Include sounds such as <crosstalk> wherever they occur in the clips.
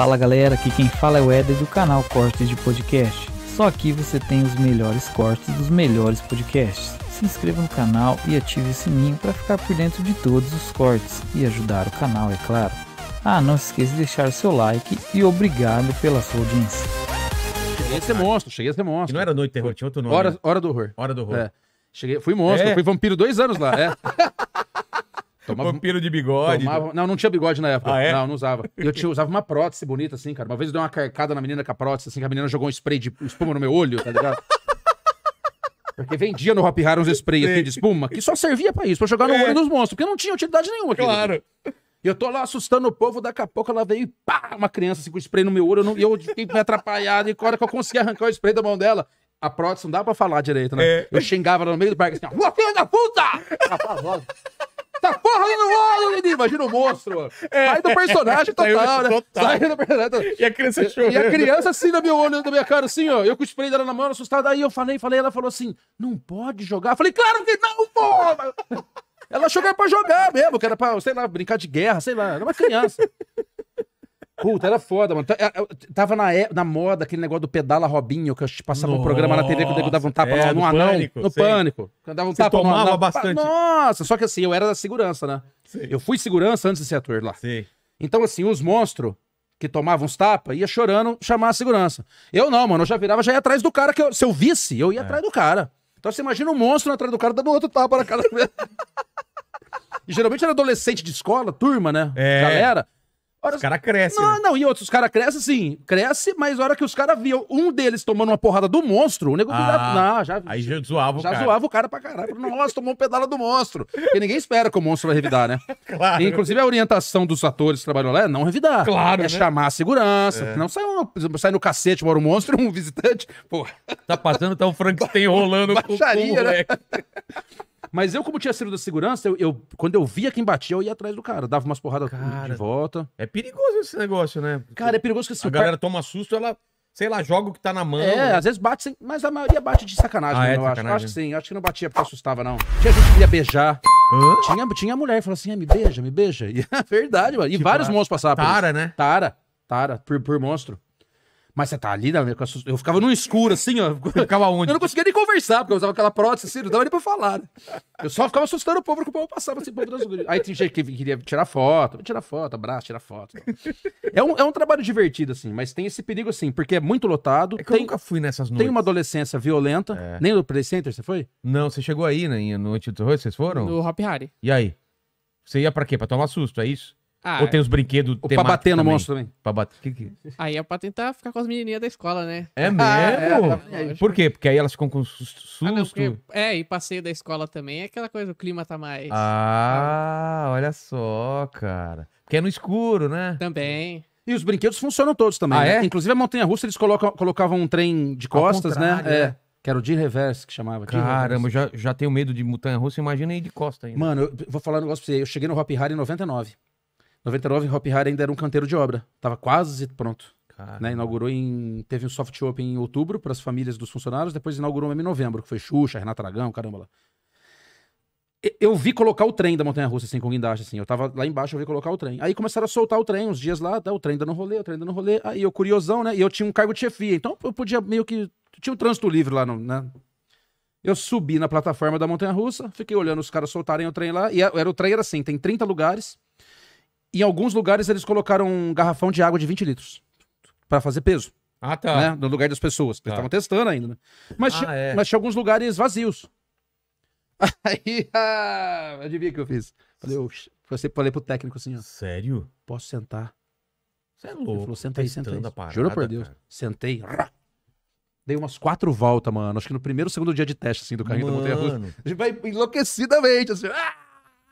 Fala galera, aqui quem fala é o Eder do canal Cortes de Podcast. Só aqui você tem os melhores cortes dos melhores podcasts. Se inscreva no canal e ative o sininho para ficar por dentro de todos os cortes e ajudar o canal, é claro. Ah, não se esqueça de deixar o seu like e obrigado pela sua audiência. Cheguei a ser monstro, cheguei a ser monstro. não era noite terror, tinha outro nome. Hora, né? hora do horror. Hora do horror. É. Cheguei, fui monstro, é. fui vampiro dois anos lá, é. <laughs> Tomava... Vampiro de bigode. Tomava... Então. Não, não tinha bigode na época. Ah, é? Não, não usava. eu tinha, usava uma prótese bonita, assim, cara. Uma vez eu dei uma carcada na menina com a prótese, assim, que a menina jogou um spray de espuma no meu olho, tá ligado? <laughs> Porque vendia no Hop Hard uns sprays assim, de espuma que só servia pra isso, pra jogar no é. olho dos monstros, porque não tinha utilidade nenhuma. Aqui, claro. E eu tô lá assustando o povo, daqui a pouco ela veio e pá, uma criança assim, com spray no meu olho, eu não, e eu fiquei me atrapalhado, e hora que eu consegui arrancar o spray da mão dela, a prótese não dá pra falar direito, né? É. Eu xingava lá no meio do parque assim, ó, filho da puta! Tá porra no olho, menino! Imagina o monstro, mano. É. Sai do personagem total, né? Total. Sai do personagem E a criança chorando. E a criança assim no meu olho, na minha cara, assim, ó. Eu com o spray dela na mão, assustada. Aí eu falei, falei, ela falou assim: não pode jogar. Eu falei, claro que não, porra! Ela jogava pra jogar mesmo, que era pra, sei lá, brincar de guerra, sei lá. Era uma criança. Puta, era foda, mano. Tá, é, é, tava na, é, na moda aquele negócio do pedala Robinho, que a gente passava Nossa, um programa na TV que o nego dava um tapa é, no, no anão. Pânico, no sim. pânico. Dava um Você tapa tomava no bastante. Nossa, só que assim, eu era da segurança, né? Sim. Eu fui segurança antes de ser ator lá. Sim. Então, assim, os monstros que tomavam uns tapas, ia chorando chamar a segurança. Eu não, mano. Eu já virava, já ia atrás do cara que eu, se eu visse, eu ia é. atrás do cara. Então você imagina um monstro atrás do cara dando outro tapa na cara. <laughs> e geralmente era adolescente de escola, turma, né? É. Galera. Hora... Os caras crescem. Não, né? não, e outros, os caras crescem sim. Cresce, mas a hora que os caras viam um deles tomando uma porrada do monstro, o nego ah, não, já, Aí já zoava o já cara. Já zoava o cara pra caralho. Nossa, tomou um pedala do monstro. Porque ninguém espera que o monstro vai revidar, né? <laughs> claro. E, inclusive, a orientação dos atores que trabalham lá é não revidar. Claro. É né? chamar a segurança. É. Não sai, um, sai no cacete, mora um monstro, um <laughs> visitante. Pô. Tá passando, tá um Frankenstein rolando Baixaria, com o cu, né? <laughs> Mas eu, como tinha sido da segurança, eu, eu, quando eu via quem batia, eu ia atrás do cara. Dava umas porradas cara, de volta. É perigoso esse negócio, né? cara, é perigoso que assim, A galera toma susto, ela, sei lá, joga o que tá na mão. É, às vezes bate sem. Mas a maioria bate de sacanagem, ah, é né, é, eu sacanagem. acho. acho que sim, acho que não batia porque assustava, não. Tinha gente que ia beijar. Hã? Tinha, tinha mulher que falou assim: ah, me beija, me beija. <laughs> E é verdade, mano. E tipo, vários né? monstros passavam. Tara, né? Tara, tara, por, por monstro. Mas você tá ali, eu ficava no escuro, assim, ó. <laughs> Ficava onde? Eu não conseguia nem conversar, porque eu usava aquela prótese, assim, não dava nem pra falar. Né? Eu só ficava assustando o povo, porque o povo passava, assim, o povo Deus Aí tinha gente que queria tirar foto, tirar foto, abraço, tirar foto. É um, é um trabalho divertido, assim, mas tem esse perigo, assim, porque é muito lotado. É que tem, eu nunca fui nessas noites. Tem uma adolescência violenta. É. Nem no Play Center, você foi? Não, você chegou aí, né, no Noite do Terror, vocês foram? No Hop Harry. E aí? Você ia pra quê? Pra tomar susto, é isso? Ah, Ou é. tem os brinquedos o pra bater no monstro também. Pra bater. Que que... É? Aí é pra tentar ficar com as menininhas da escola, né? É <laughs> ah, mesmo? é, Por quê? Porque aí elas ficam com susto. Ah, não, porque, é, e passeio da escola também é aquela coisa, o clima tá mais. Ah, olha só, cara. Porque é no escuro, né? Também. E os brinquedos funcionam todos também. Ah, né? É? Inclusive a montanha russa eles colocam, colocavam um trem de costas, né? É. Que era o de reverse que chamava. Caramba, já, já tenho medo de montanha russa, imagina aí de costa ainda. Mano, eu vou falar um negócio pra você. Eu cheguei no Hop Hard em 99. 99, Hop Hard ainda era um canteiro de obra. Tava quase pronto. Né? Inaugurou em. Teve um soft open em outubro para as famílias dos funcionários, depois inaugurou mesmo em novembro, que foi Xuxa, Renata Aragão, caramba lá. Eu vi colocar o trem da Montanha Russa, assim, com guindaste, assim. Eu tava lá embaixo, eu vi colocar o trem. Aí começaram a soltar o trem, uns dias lá, tá, o trem dando rolê, o trem dando rolê. Aí eu, curiosão, né? E eu tinha um cargo de chefia, então eu podia meio que. Tinha um trânsito livre lá, no, né? Eu subi na plataforma da Montanha Russa, fiquei olhando os caras soltarem o trem lá. E era, o trem era assim: tem 30 lugares. Em alguns lugares eles colocaram um garrafão de água de 20 litros para fazer peso. Ah, tá. Né? No lugar das pessoas. Tá. Eles estavam testando ainda, né? Mas, ah, tinha, é. mas tinha alguns lugares vazios. <laughs> Aí, ah, adivinha o que eu fiz? Falei, Você falei pro técnico assim, ó. Sério? Posso sentar? Você é louco. Ele falou, senta tá aí, senta aí. Parada, Juro por Deus. Cara. Sentei. Rá. Dei umas quatro voltas, mano. Acho que no primeiro segundo dia de teste, assim, do carrinho mano. da montanha russa. A gente vai enlouquecidamente, assim. Ah!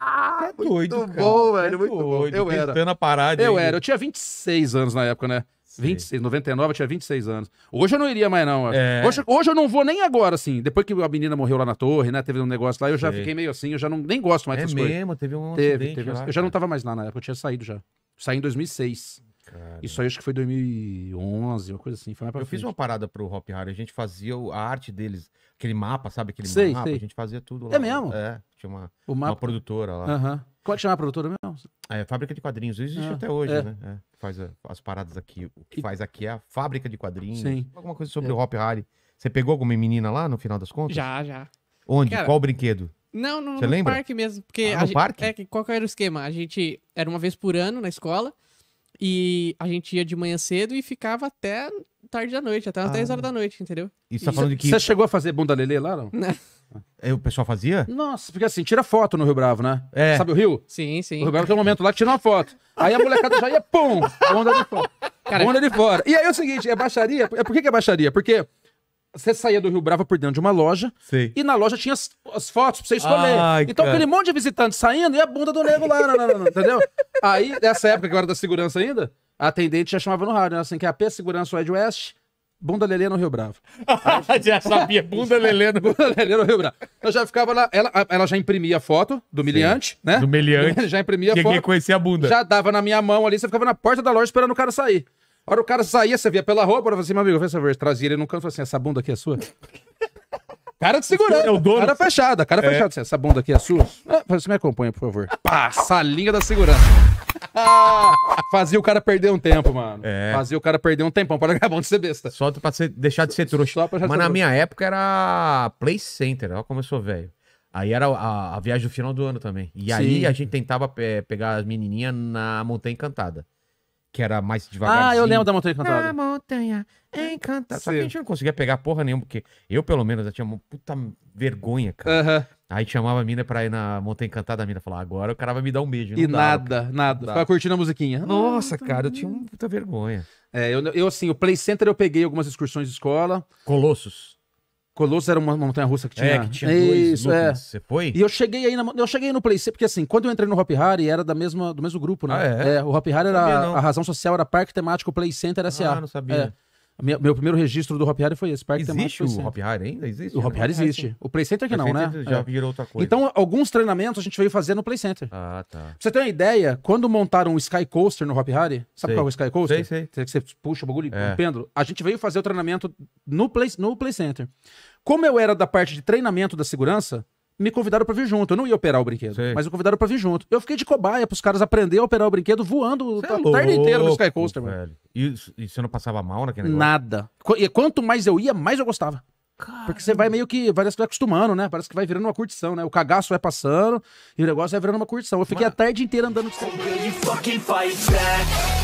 Ah, é doido, muito cara. bom, velho, é muito doido. bom. É eu Tentando era. a parada. Eu aí. era, eu tinha 26 anos na época, né? Sei. 26, 99, eu tinha 26 anos. Hoje eu não iria mais, não. É. Hoje, hoje eu não vou nem agora, assim. Depois que a menina morreu lá na torre, né? Teve um negócio lá, eu já Sei. fiquei meio assim, eu já não, nem gosto mais é dessas mesmo, coisas. É mesmo, teve um teve, teve Eu já não tava mais lá na época, eu tinha saído já. Saí em 2006. Cara. Isso aí acho que foi 2011, uma coisa assim. Foi eu frente. fiz uma parada pro Hop Hard, a gente fazia a arte deles, aquele mapa, sabe? Aquele sei, mapa, sei. a gente fazia tudo lá. É mesmo? É, tinha uma, uma produtora lá. Uhum. Qual é que chama a produtora mesmo? Ah, é, Fábrica de Quadrinhos, existe ah, até hoje, é. né? É, faz as paradas aqui, o que faz aqui é a Fábrica de Quadrinhos. Sim. Alguma coisa sobre é. o Hop Hard. Você pegou alguma menina lá no final das contas? Já, já. Onde? Cara, Qual brinquedo? Não, no, no parque mesmo. Porque ah, no parque? É, qual que era o esquema? A gente era uma vez por ano na escola. E a gente ia de manhã cedo e ficava até tarde da noite, até as ah. 10 horas da noite, entendeu? E você tá falando que. Você chegou a fazer bunda lelê lá, não? Não. <laughs> É, o pessoal fazia? Nossa, porque assim, tira foto no Rio Bravo, né? É. Sabe o Rio? Sim, sim. O Rio Bravo tem um momento lá que tira uma foto. Aí a molecada já ia, pum! Onda de fora. Cara, onda de fora. E aí é o seguinte, é baixaria. É por que, que é baixaria? Porque você saía do Rio Brava por dentro de uma loja Sei. e na loja tinha as, as fotos pra você escolher. Ai, então cara. aquele monte de visitante saindo e a bunda do nego lá, não, não, não, entendeu? Aí, nessa época que eu era da segurança ainda, a atendente já chamava no rádio, né? assim, que é P Segurança Wide West, Bunda Lelê no Rio Bravo. Aí, <laughs> já sabia, Bunda Lelê no... bunda Lelê no Rio Bravo. Eu já ficava lá, ela, ela já imprimia a foto do miliante, Sim. né? Do miliante. <laughs> já imprimia a foto. Cheguei a conhecer a bunda. Já dava na minha mão ali, você ficava na porta da loja esperando o cara sair hora o cara saía, você via pela roupa, falava assim, meu amigo, fez favor, trazia ele no canto assim, essa bunda aqui é sua? <laughs> Cara de segurança. É o dono. Cara fechada, cara é. fechada. Assim, essa bunda aqui é sua? Ah, você assim, me acompanha, por favor. Pá, salinha da segurança. <laughs> fazia o cara perder um tempo, mano. É. Fazia o cara perder um tempão para gravar um de ser besta. Só pra ser, deixar de ser trouxa. Só pra Mas na trouxa. minha época era Play Center, olha como eu sou velho. Aí era a, a, viagem do final do ano também. E Sim. aí a gente tentava pe eh, pegar as menininhas na Montanha Encantada que era mais devagarzinho. Ah, eu lembro da Montanha Encantada. A ah, Montanha Encantada. Só que a gente não conseguia pegar porra nenhuma, porque eu, pelo menos, já tinha uma puta vergonha, cara. Uhum. Aí chamava a mina pra ir na Montanha Encantada, a mina falava, agora o cara vai me dar um beijo. E nada, cara. nada. Ficava curtindo a musiquinha. Ah, Nossa, ah, cara, eu tinha uma puta vergonha. É, eu, eu assim, o Play Center eu peguei algumas excursões de escola. Colossos. Colosso era uma montanha russa que é, tinha. É, que tinha Isso, é. Você foi? E eu cheguei aí na, eu cheguei no Play Center porque assim, quando eu entrei no Hop Harry era da mesma, do mesmo grupo, né? Ah, é? é o Hop Harry era sabia, a razão social era Parque Temático Play Center SA. Ah, não sabia. É. Meu, meu, primeiro registro do Hop Harry foi esse, Parque Existe o Hop Harry ainda? Existe? O Hop né? Harry existe. Ah, o Play Center que não, né? Já é. virou outra coisa. Então, alguns treinamentos a gente veio fazer no Play Center. Ah, tá. Pra você ter uma ideia, quando montaram o Sky Coaster no Hop Harry, sabe sei. qual é o Sky Coaster? Sei, sei. Você, você puxa o bagulho, é. um pêndulo. A gente veio fazer o treinamento no Play, no Play Center. Como eu era da parte de treinamento da segurança, me convidaram para vir junto. Eu não ia operar o brinquedo, mas me convidaram para vir junto. Eu fiquei de cobaia para os caras aprender a operar o brinquedo voando a é tarde inteira no Sky Coaster, E, e você não passava mal naquele negócio? Nada. E quanto mais eu ia, mais eu gostava. Caramba. Porque você vai meio que. Parece que vai acostumando, né? Parece que vai virando uma curtição, né? O cagaço vai passando e o negócio vai virando uma curtição. Eu fiquei a tarde inteira andando de